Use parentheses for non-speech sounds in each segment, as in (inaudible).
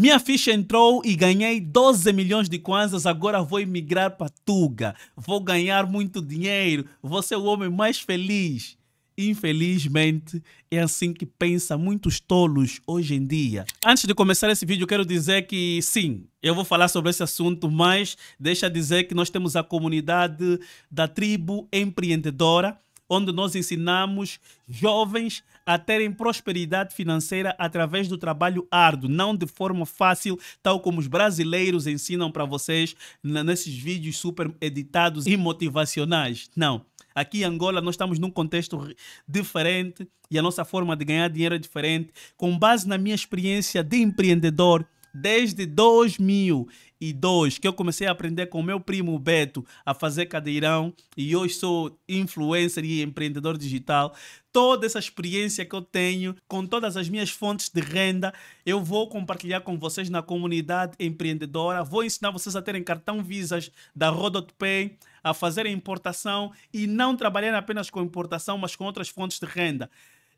Minha ficha entrou e ganhei 12 milhões de kwanzas, agora vou emigrar para Tuga. Vou ganhar muito dinheiro, vou ser o homem mais feliz. Infelizmente, é assim que pensa muitos tolos hoje em dia. Antes de começar esse vídeo, quero dizer que sim, eu vou falar sobre esse assunto, mas deixa dizer que nós temos a comunidade da tribo empreendedora onde nós ensinamos jovens a terem prosperidade financeira através do trabalho árduo, não de forma fácil, tal como os brasileiros ensinam para vocês nesses vídeos super editados e motivacionais. Não. Aqui em Angola nós estamos num contexto diferente e a nossa forma de ganhar dinheiro é diferente. Com base na minha experiência de empreendedor, Desde 2002 que eu comecei a aprender com meu primo Beto a fazer cadeirão e hoje sou influencer e empreendedor digital. Toda essa experiência que eu tenho, com todas as minhas fontes de renda, eu vou compartilhar com vocês na comunidade empreendedora. Vou ensinar vocês a terem cartão Visas da Pay, a fazer importação e não trabalhar apenas com importação, mas com outras fontes de renda.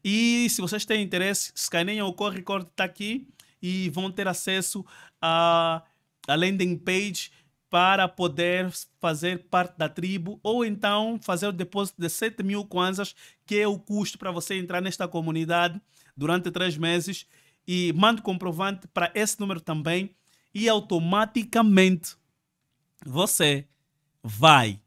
E se vocês têm interesse, escaneiem o QR Code está aqui e vão ter acesso a, além landing page para poder fazer parte da tribo ou então fazer o depósito de 7 mil kwanzas, que é o custo para você entrar nesta comunidade durante três meses e mando comprovante para esse número também e automaticamente você vai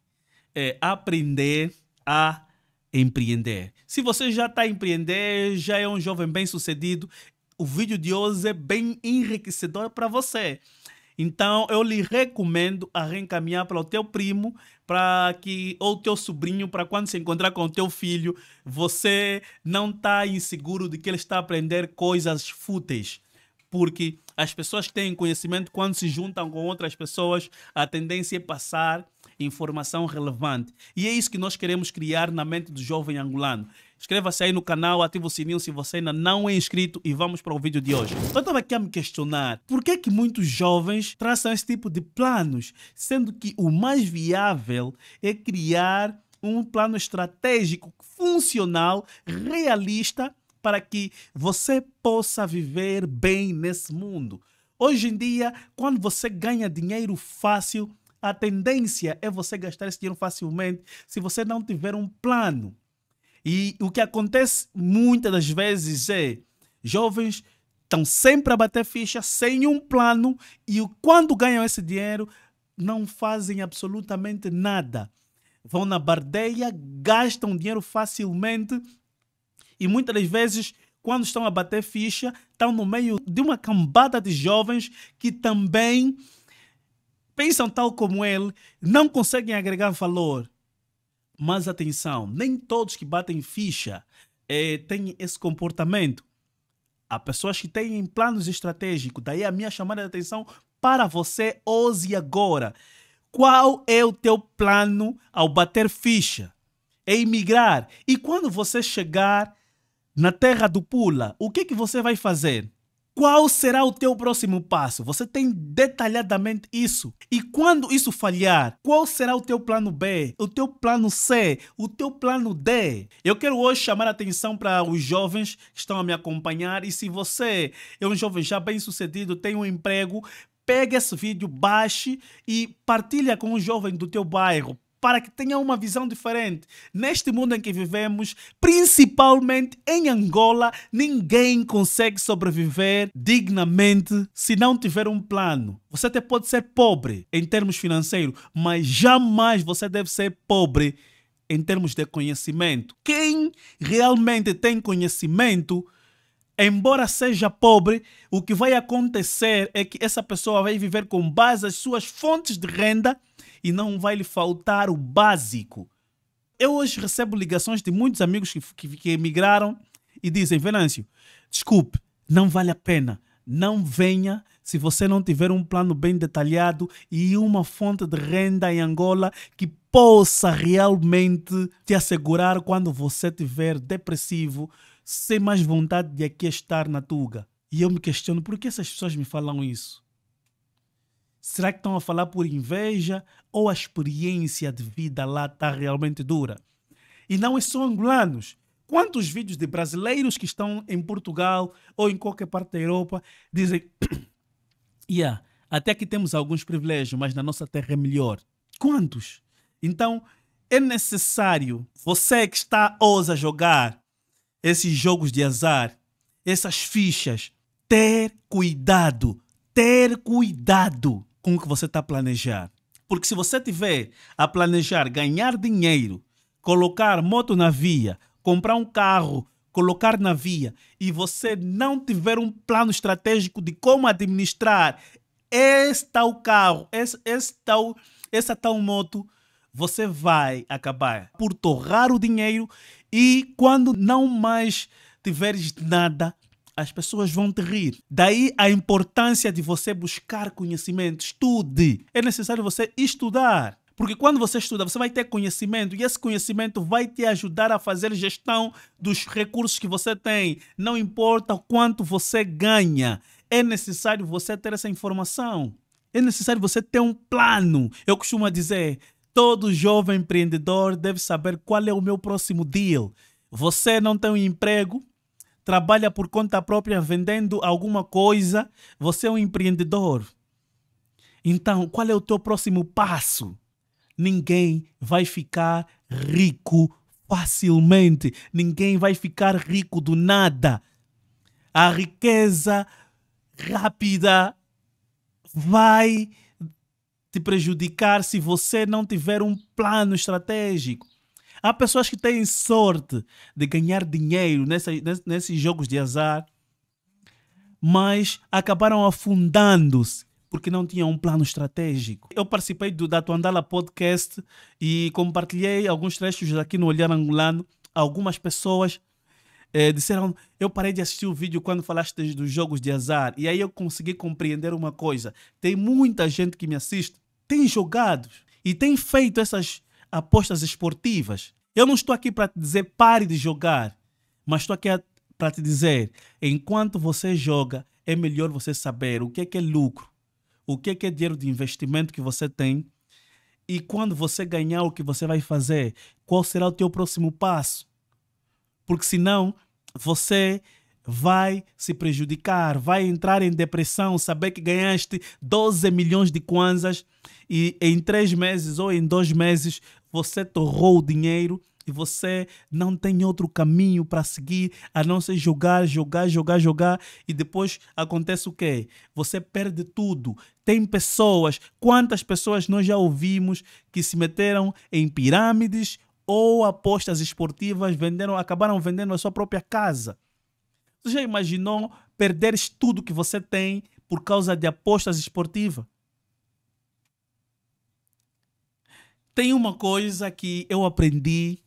é, aprender a empreender. Se você já está a empreender, já é um jovem bem-sucedido, o vídeo de hoje é bem enriquecedor para você. Então eu lhe recomendo a reencaminhar para o teu primo, para que ou teu sobrinho, para quando se encontrar com o teu filho, você não está inseguro de que ele está a aprender coisas fúteis, porque as pessoas que têm conhecimento quando se juntam com outras pessoas, a tendência é passar informação relevante. E é isso que nós queremos criar na mente do jovem angolano. Inscreva-se aí no canal, ative o sininho se você ainda não é inscrito e vamos para o vídeo de hoje. Eu estava aqui a me questionar por que, é que muitos jovens traçam esse tipo de planos, sendo que o mais viável é criar um plano estratégico, funcional, realista, para que você possa viver bem nesse mundo. Hoje em dia, quando você ganha dinheiro fácil, a tendência é você gastar esse dinheiro facilmente se você não tiver um plano. E o que acontece muitas das vezes é jovens estão sempre a bater ficha sem um plano e quando ganham esse dinheiro não fazem absolutamente nada. Vão na bardeia, gastam dinheiro facilmente e muitas das vezes quando estão a bater ficha, estão no meio de uma cambada de jovens que também pensam tal como ele, não conseguem agregar valor. Mas atenção, nem todos que batem ficha eh, têm esse comportamento. Há pessoas que têm planos estratégicos. Daí a minha chamada de atenção para você hoje e agora. Qual é o teu plano ao bater ficha? É emigrar. E quando você chegar na terra do Pula, o que, que você vai fazer? Qual será o teu próximo passo? Você tem detalhadamente isso. E quando isso falhar, qual será o teu plano B, o teu plano C, o teu plano D? Eu quero hoje chamar a atenção para os jovens que estão a me acompanhar. E se você é um jovem já bem sucedido, tem um emprego, Pega esse vídeo, baixe e partilha com um jovem do teu bairro, para que tenham uma visão diferente. Neste mundo em que vivemos, principalmente em Angola, ninguém consegue sobreviver dignamente se não tiver um plano. Você até pode ser pobre em termos financeiros, mas jamais você deve ser pobre em termos de conhecimento. Quem realmente tem conhecimento, embora seja pobre, o que vai acontecer é que essa pessoa vai viver com base nas suas fontes de renda e não vai lhe faltar o básico. Eu hoje recebo ligações de muitos amigos que, que, que emigraram e dizem: Venâncio, desculpe, não vale a pena. Não venha se você não tiver um plano bem detalhado e uma fonte de renda em Angola que possa realmente te assegurar quando você estiver depressivo, sem mais vontade de aqui estar na Tuga. E eu me questiono por que essas pessoas me falam isso? Será que estão a falar por inveja ou a experiência de vida lá está realmente dura? E não é só angolanos. Quantos vídeos de brasileiros que estão em Portugal ou em qualquer parte da Europa dizem: (coughs) yeah, até que temos alguns privilégios, mas na nossa terra é melhor. Quantos? Então é necessário, você que está ousa jogar esses jogos de azar, essas fichas, ter cuidado, ter cuidado com o que você está a planejar. Porque se você tiver a planejar ganhar dinheiro, colocar moto na via, comprar um carro, colocar na via e você não tiver um plano estratégico de como administrar esse tal carro, esse, esse tal, essa tal moto, você vai acabar por torrar o dinheiro e quando não mais tiveres nada, as pessoas vão te rir. Daí a importância de você buscar conhecimento. Estude. É necessário você estudar. Porque quando você estuda, você vai ter conhecimento e esse conhecimento vai te ajudar a fazer gestão dos recursos que você tem. Não importa o quanto você ganha, é necessário você ter essa informação. É necessário você ter um plano. Eu costumo dizer: todo jovem empreendedor deve saber qual é o meu próximo deal. Você não tem um emprego, trabalha por conta própria vendendo alguma coisa, você é um empreendedor. Então, qual é o teu próximo passo? Ninguém vai ficar rico facilmente, ninguém vai ficar rico do nada. A riqueza rápida vai te prejudicar se você não tiver um plano estratégico. Há pessoas que têm sorte de ganhar dinheiro nessa, nesses jogos de azar, mas acabaram afundando-se porque não tinham um plano estratégico. Eu participei do, da Tuandala Podcast e compartilhei alguns trechos aqui no Olhar Angolano. Algumas pessoas eh, disseram: Eu parei de assistir o vídeo quando falaste dos jogos de azar. E aí eu consegui compreender uma coisa: tem muita gente que me assiste, tem jogado e tem feito essas, apostas esportivas. Eu não estou aqui para te dizer pare de jogar, mas estou aqui para te dizer: enquanto você joga, é melhor você saber o que é, que é lucro, o que é, que é dinheiro de investimento que você tem e quando você ganhar, o que você vai fazer? Qual será o teu próximo passo? Porque senão você vai se prejudicar, vai entrar em depressão, saber que ganhaste 12 milhões de kwanzas e em três meses ou em dois meses você torrou o dinheiro e você não tem outro caminho para seguir a não ser jogar, jogar, jogar, jogar e depois acontece o quê? Você perde tudo. Tem pessoas, quantas pessoas nós já ouvimos que se meteram em pirâmides ou apostas esportivas, venderam, acabaram vendendo a sua própria casa. Você já imaginou perderes tudo que você tem por causa de apostas esportivas? tem uma coisa que eu aprendi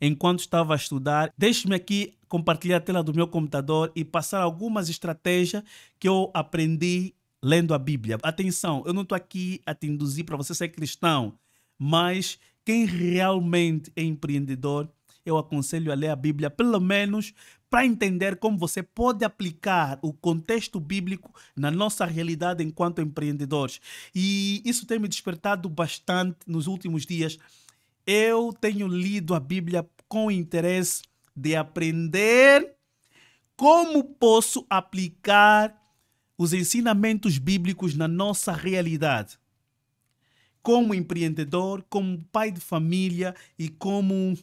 enquanto estava a estudar. Deixe-me aqui compartilhar a tela do meu computador e passar algumas estratégias que eu aprendi lendo a Bíblia. Atenção, eu não estou aqui a te induzir para você ser cristão, mas quem realmente é empreendedor, eu aconselho a ler a Bíblia pelo menos para entender como você pode aplicar o contexto bíblico na nossa realidade enquanto empreendedores. E isso tem me despertado bastante nos últimos dias. Eu tenho lido a Bíblia com interesse de aprender como posso aplicar os ensinamentos bíblicos na nossa realidade. Como empreendedor, como pai de família e como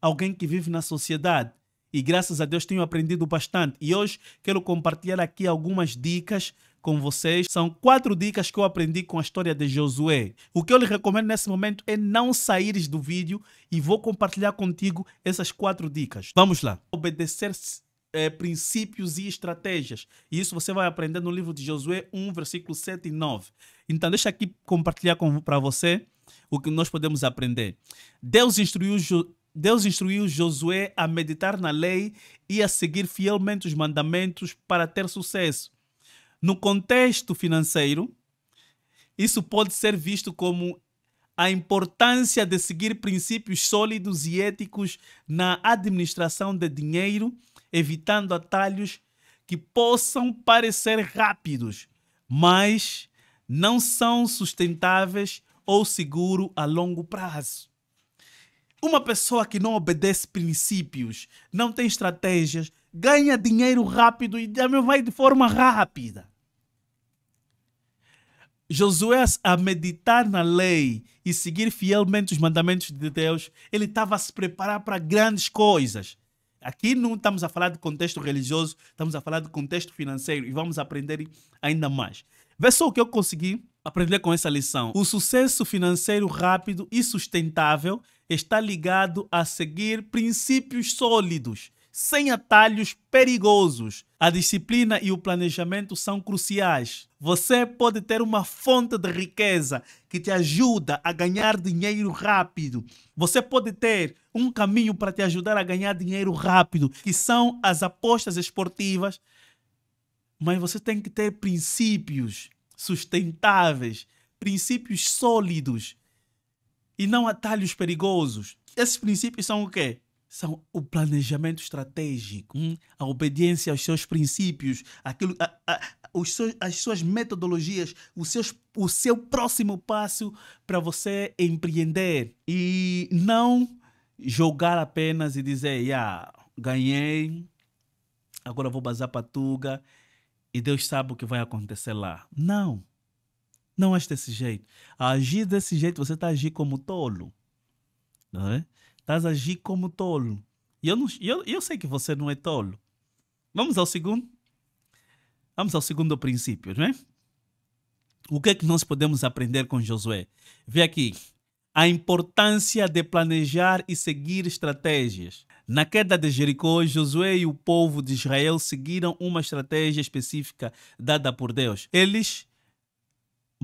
alguém que vive na sociedade e graças a Deus tenho aprendido bastante. E hoje quero compartilhar aqui algumas dicas com vocês. São quatro dicas que eu aprendi com a história de Josué. O que eu lhe recomendo nesse momento é não saíres do vídeo e vou compartilhar contigo essas quatro dicas. Vamos lá. Obedecer é, princípios e estratégias. E isso você vai aprender no livro de Josué 1, versículo 7 e 9. Então, deixa aqui compartilhar para você o que nós podemos aprender. Deus instruiu Deus instruiu Josué a meditar na lei e a seguir fielmente os mandamentos para ter sucesso. No contexto financeiro, isso pode ser visto como a importância de seguir princípios sólidos e éticos na administração de dinheiro, evitando atalhos que possam parecer rápidos, mas não são sustentáveis ou seguros a longo prazo. Uma pessoa que não obedece princípios, não tem estratégias, ganha dinheiro rápido e também vai de forma rápida. Josué, a meditar na lei e seguir fielmente os mandamentos de Deus, ele estava a se preparar para grandes coisas. Aqui não estamos a falar de contexto religioso, estamos a falar de contexto financeiro e vamos aprender ainda mais. Vê só o que eu consegui aprender com essa lição. O sucesso financeiro rápido e sustentável está ligado a seguir princípios sólidos, sem atalhos perigosos. A disciplina e o planejamento são cruciais. Você pode ter uma fonte de riqueza que te ajuda a ganhar dinheiro rápido. Você pode ter um caminho para te ajudar a ganhar dinheiro rápido, que são as apostas esportivas. Mas você tem que ter princípios sustentáveis, princípios sólidos e não atalhos perigosos. Esses princípios são o quê? São o planejamento estratégico, hum? a obediência aos seus princípios, aquilo, a, a, os seus, as suas metodologias, os seus, o seu próximo passo para você empreender. E não jogar apenas e dizer, yeah, ganhei, agora vou bazar para Tuga e Deus sabe o que vai acontecer lá. Não. Não age desse jeito. A agir desse jeito, você está a agir como tolo. Não é? Estás a agir como tolo. E eu, não, eu, eu sei que você não é tolo. Vamos ao segundo? Vamos ao segundo princípio, não é? O que é que nós podemos aprender com Josué? Vê aqui. A importância de planejar e seguir estratégias. Na queda de Jericó, Josué e o povo de Israel seguiram uma estratégia específica dada por Deus. Eles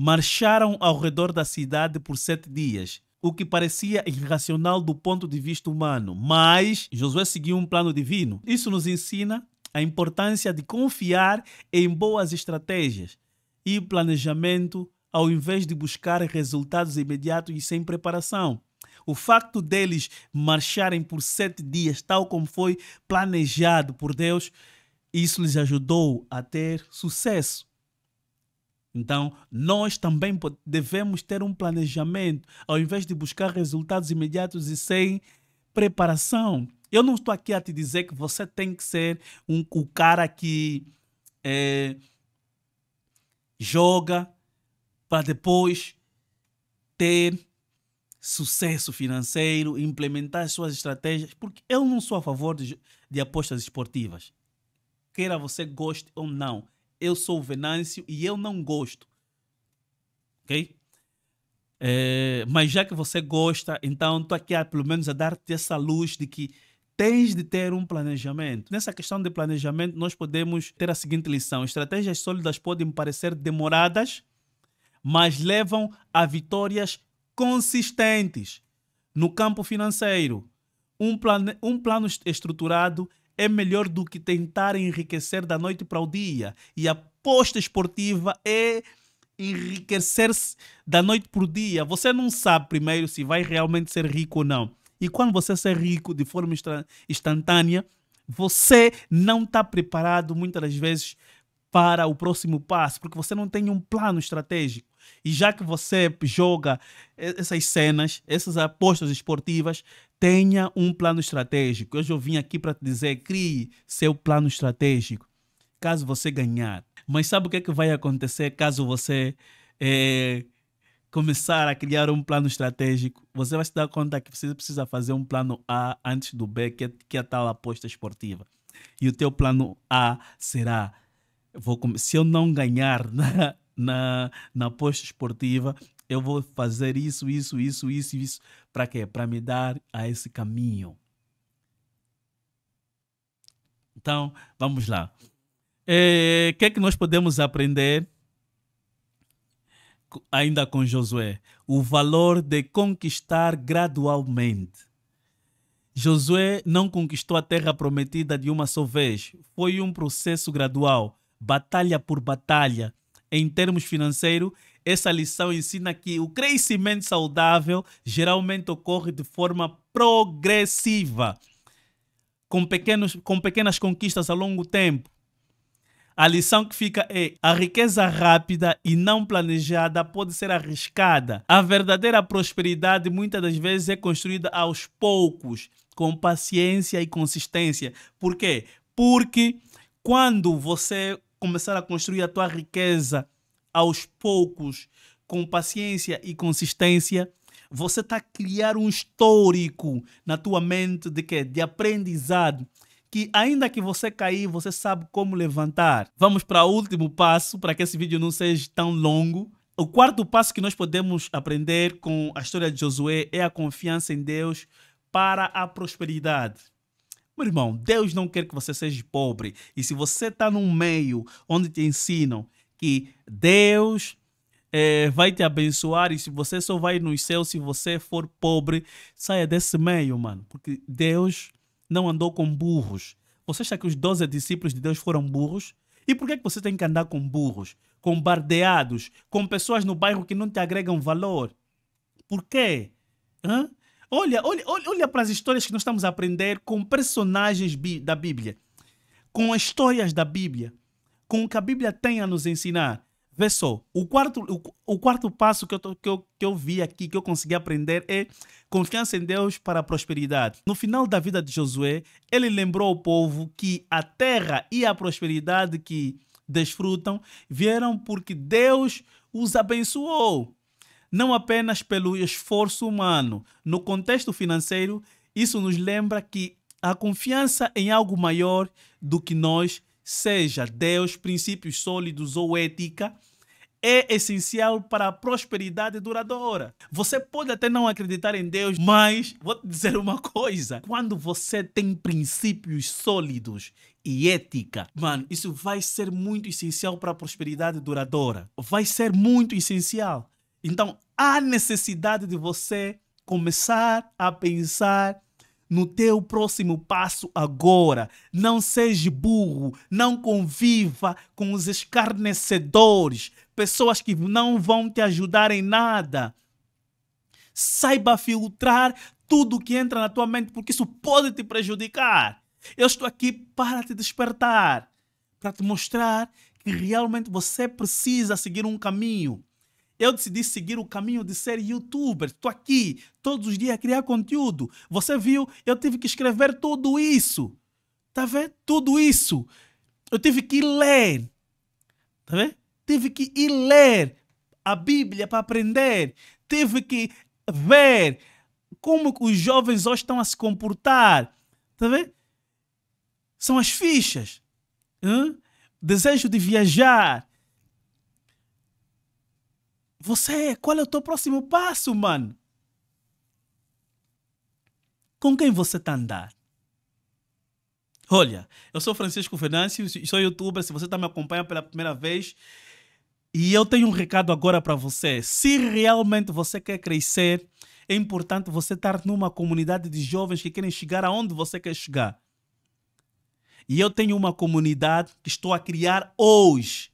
marcharam ao redor da cidade por sete dias, o que parecia irracional do ponto de vista humano, mas Josué seguiu um plano divino. Isso nos ensina a importância de confiar em boas estratégias e planejamento ao invés de buscar resultados imediatos e sem preparação. O facto deles marcharem por sete dias, tal como foi planejado por Deus, isso lhes ajudou a ter sucesso. Então, nós também devemos ter um planejamento, ao invés de buscar resultados imediatos e sem preparação. Eu não estou aqui a te dizer que você tem que ser um, o cara que é, joga para depois ter sucesso financeiro, implementar suas estratégias, porque eu não sou a favor de, de apostas esportivas. Queira você goste ou não eu sou o Venâncio e eu não gosto. Ok? É, mas já que você gosta, então estou aqui a, pelo menos a dar-te essa luz de que tens de ter um planejamento. Nessa questão de planejamento, nós podemos ter a seguinte lição: estratégias sólidas podem parecer demoradas, mas levam a vitórias consistentes. No campo financeiro, um, plane... um plano estruturado é melhor do que tentar enriquecer da noite para o dia. E a aposta esportiva é enriquecer-se da noite para o dia. Você não sabe primeiro se vai realmente ser rico ou não. E quando você ser rico de forma instantânea, você não está preparado muitas das vezes para o próximo passo, porque você não tem um plano estratégico. E já que você joga essas cenas, essas apostas esportivas, tenha um plano estratégico. Hoje eu vim aqui para te dizer, crie seu plano estratégico, caso você ganhar. Mas sabe o que, é que vai acontecer caso você é, começar a criar um plano estratégico? Você vai se dar conta que você precisa fazer um plano A antes do B, que é, que é a tal aposta esportiva. E o teu plano A será, vou, se eu não ganhar (laughs) né? na, na posta esportiva, eu vou fazer isso, isso, isso, isso, isso. Para quê? Para me dar a esse caminho. Então, vamos lá. É, o que é que nós podemos aprender ainda com Josué? O valor de conquistar gradualmente. Josué não conquistou a terra prometida de uma só vez. Foi um processo gradual, batalha por batalha, em termos financeiros, essa lição ensina que o crescimento saudável geralmente ocorre de forma progressiva, com, pequenos, com pequenas conquistas a longo tempo. A lição que fica é: a riqueza rápida e não planejada pode ser arriscada. A verdadeira prosperidade muitas das vezes é construída aos poucos, com paciência e consistência. Por quê? Porque quando você começar a construir a tua riqueza aos poucos, com paciência e consistência, você está a criar um histórico na tua mente de quê? De aprendizado. Que ainda que você cair, você sabe como levantar. Vamos para o último passo, para que esse vídeo não seja tão longo. O quarto passo que nós podemos aprender com a história de Josué é a confiança em Deus para a prosperidade. Meu irmão, Deus não quer que você seja pobre. E se você está num meio onde te ensinam que Deus é, vai te abençoar e se você só vai no céu se você for pobre, saia desse meio, mano. Porque Deus não andou com burros. Você acha que os 12 discípulos de Deus foram burros? E por que, é que você tem que andar com burros, com bardeados, com pessoas no bairro que não te agregam valor? Por quê? Hã? Olha, olha, olha para as histórias que nós estamos a aprender com personagens da Bíblia, com as histórias da Bíblia, com o que a Bíblia tem a nos ensinar. Vê só, o quarto, o, o quarto passo que eu, tô, que, eu, que eu vi aqui, que eu consegui aprender, é confiança em Deus para a prosperidade. No final da vida de Josué, ele lembrou ao povo que a terra e a prosperidade que desfrutam vieram porque Deus os abençoou não apenas pelo esforço humano. No contexto financeiro, isso nos lembra que a confiança em algo maior do que nós, seja Deus, princípios sólidos ou ética, é essencial para a prosperidade duradoura. Você pode até não acreditar em Deus, mas vou te dizer uma coisa: quando você tem princípios sólidos e ética, mano, isso vai ser muito essencial para a prosperidade duradoura. Vai ser muito essencial. Então, há necessidade de você começar a pensar no teu próximo passo agora. Não seja burro, não conviva com os escarnecedores, pessoas que não vão te ajudar em nada. Saiba filtrar tudo que entra na tua mente, porque isso pode te prejudicar. Eu estou aqui para te despertar, para te mostrar que realmente você precisa seguir um caminho. Eu decidi seguir o caminho de ser youtuber. Estou aqui todos os dias a criar conteúdo. Você viu? Eu tive que escrever tudo isso. Tá vendo? Tudo isso. Eu tive que ler. Tá vendo? Tive que ir ler a Bíblia para aprender. Tive que ver como os jovens hoje estão a se comportar. Tá vendo? São as fichas. Hã? Desejo de viajar. Você, é, qual é o teu próximo passo, mano? Com quem você está a andar? Olha, eu sou Francisco Venâncio, sou youtuber. Se você está me acompanhando pela primeira vez, e eu tenho um recado agora para você. Se realmente você quer crescer, é importante você estar numa comunidade de jovens que querem chegar aonde você quer chegar. E eu tenho uma comunidade que estou a criar hoje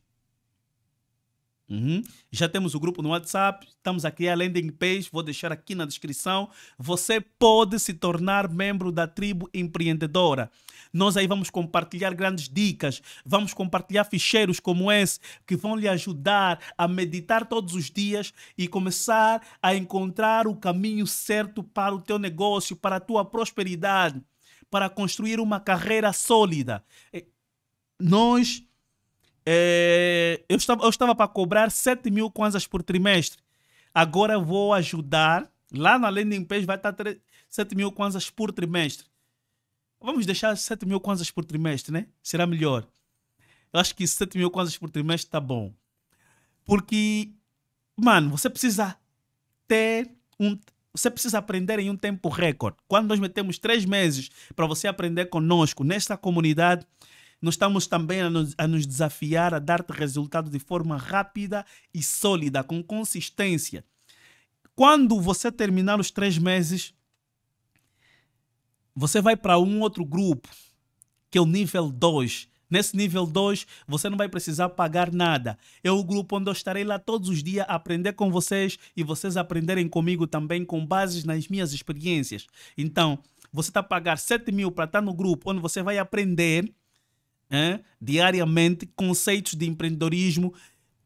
Uhum. Já temos o grupo no WhatsApp, estamos aqui a landing page, vou deixar aqui na descrição. Você pode se tornar membro da tribo empreendedora. Nós aí vamos compartilhar grandes dicas, vamos compartilhar ficheiros como esse que vão lhe ajudar a meditar todos os dias e começar a encontrar o caminho certo para o teu negócio, para a tua prosperidade, para construir uma carreira sólida. Eh, nós é, eu estava, eu estava para cobrar 7 mil kwanzas por trimestre. Agora vou ajudar. Lá na landing page vai estar 7 mil kwanzas por trimestre. Vamos deixar 7 mil kwanzas por trimestre, né? Será melhor. Eu acho que 7 mil kwanzas por trimestre está bom. Porque, mano, você precisa ter um. Você precisa aprender em um tempo recorde. Quando nós metemos três meses para você aprender conosco, nesta comunidade, nós estamos também a nos, a nos desafiar a dar-te resultado de forma rápida e sólida, com consistência. Quando você terminar os três meses, você vai para um outro grupo, que é o nível 2. Nesse nível 2, você não vai precisar pagar nada. É o grupo onde eu estarei lá todos os dias a aprender com vocês e vocês aprenderem comigo também com bases nas minhas experiências. Então, você está a pagar 7 mil para estar tá no grupo onde você vai aprender hein, diariamente conceitos de empreendedorismo,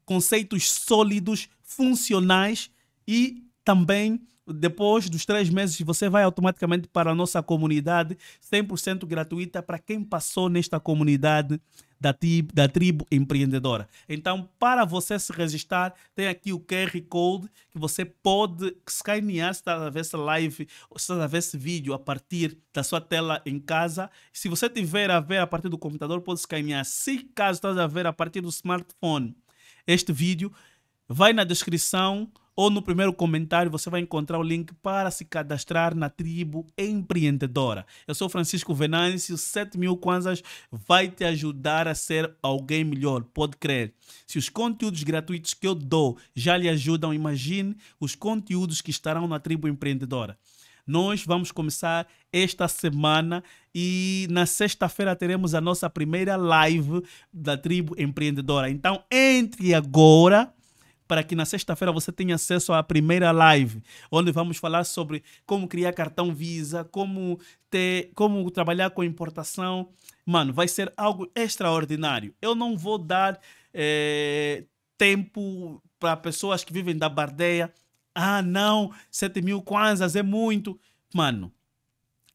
conceitos sólidos, funcionais e também depois dos três meses, você vai automaticamente para a nossa comunidade 100% gratuita para quem passou nesta comunidade da, tribo, da tribo empreendedora. Então, para você se registrar, tem aqui o QR Code que você pode escanear se está a ver essa live, se está a ver esse vídeo a partir da sua tela em casa. Se você tiver a ver a partir do computador, pode escanear. Se caso estás a ver a partir do smartphone, este vídeo, Vai na descrição ou no primeiro comentário você vai encontrar o link para se cadastrar na tribo empreendedora. Eu sou Francisco Venâncio, 7 mil kwanzas vai te ajudar a ser alguém melhor, pode crer. Se os conteúdos gratuitos que eu dou já lhe ajudam, imagine os conteúdos que estarão na tribo empreendedora. Nós vamos começar esta semana e na sexta-feira teremos a nossa primeira live da tribo empreendedora. Então entre agora para que na sexta-feira você tenha acesso à primeira live, onde vamos falar sobre como criar cartão Visa, como ter, como trabalhar com importação. Mano, vai ser algo extraordinário. Eu não vou dar é, tempo para pessoas que vivem da bardeia. Ah, não, 7 mil kwanzas é muito. Mano,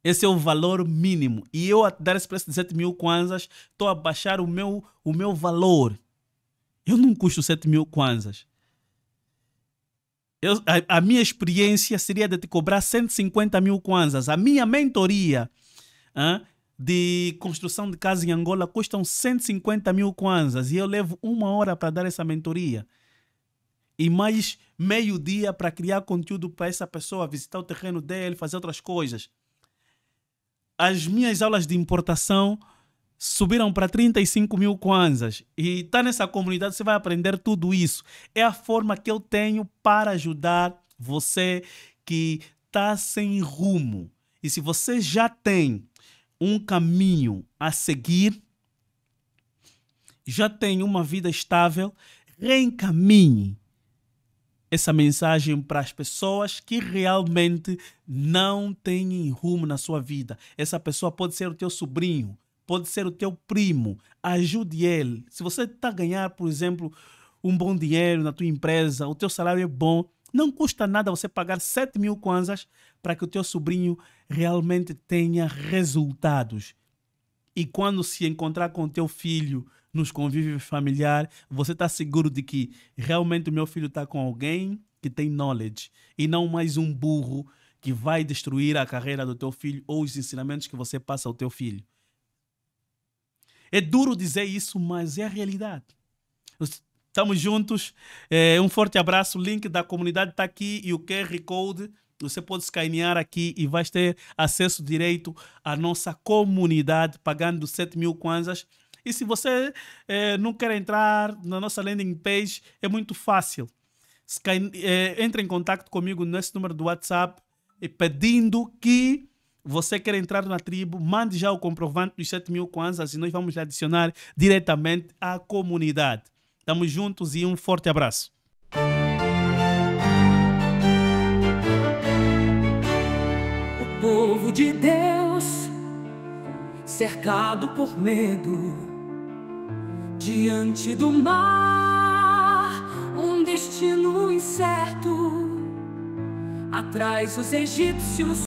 esse é o valor mínimo. E eu, a dar esse preço de 7 mil kwanzas, estou a baixar o meu, o meu valor. Eu não custo 7 mil kwanzas. Eu, a, a, minha experiência seria de te cobrar 150 mil kwanzas. A minha mentoria de construção de casa em Angola custa 150 mil kwanzas e eu levo uma hora para dar essa mentoria. E mais meio dia para criar conteúdo para essa pessoa, visitar o terreno dele, fazer outras coisas. As minhas aulas de importação subiram para 35 mil kwanzas. E está nessa comunidade, você vai aprender tudo isso. É a forma que eu tenho para ajudar você que está sem rumo. E se você já tem um caminho a seguir, já tem uma vida estável, reencaminhe essa mensagem para as pessoas que realmente não têm rumo na sua vida. Essa pessoa pode ser o teu sobrinho, pode ser o teu primo, ajude ele. Se você está a ganhar, por exemplo, um bom dinheiro na tua empresa, o teu salário é bom, não custa nada você pagar 7 mil kwanzas para que o teu sobrinho realmente tenha resultados. E quando se encontrar com o teu filho nos convívios familiares, você está seguro de que realmente o meu filho está com alguém que tem knowledge e não mais um burro que vai destruir a carreira do teu filho ou os ensinamentos que você passa ao teu filho. É duro dizer isso, mas é a realidade. Estamos juntos. É, um forte abraço. O link da comunidade está aqui e o QR Code. Você pode escanear aqui e vai ter acesso direito à nossa comunidade, pagando 7 mil kwanzas. E se você é, não quer entrar na nossa landing page, é muito fácil. Scan, é, entre em contato comigo nesse número do WhatsApp pedindo que você quer entrar na tribo, mande já o comprovante dos 7 mil kwanzas e nós vamos adicionar diretamente à comunidade. Estamos juntos e um forte abraço. O povo de Deus, cercado por medo, diante do mar, um destino incerto. Atrás os egípcios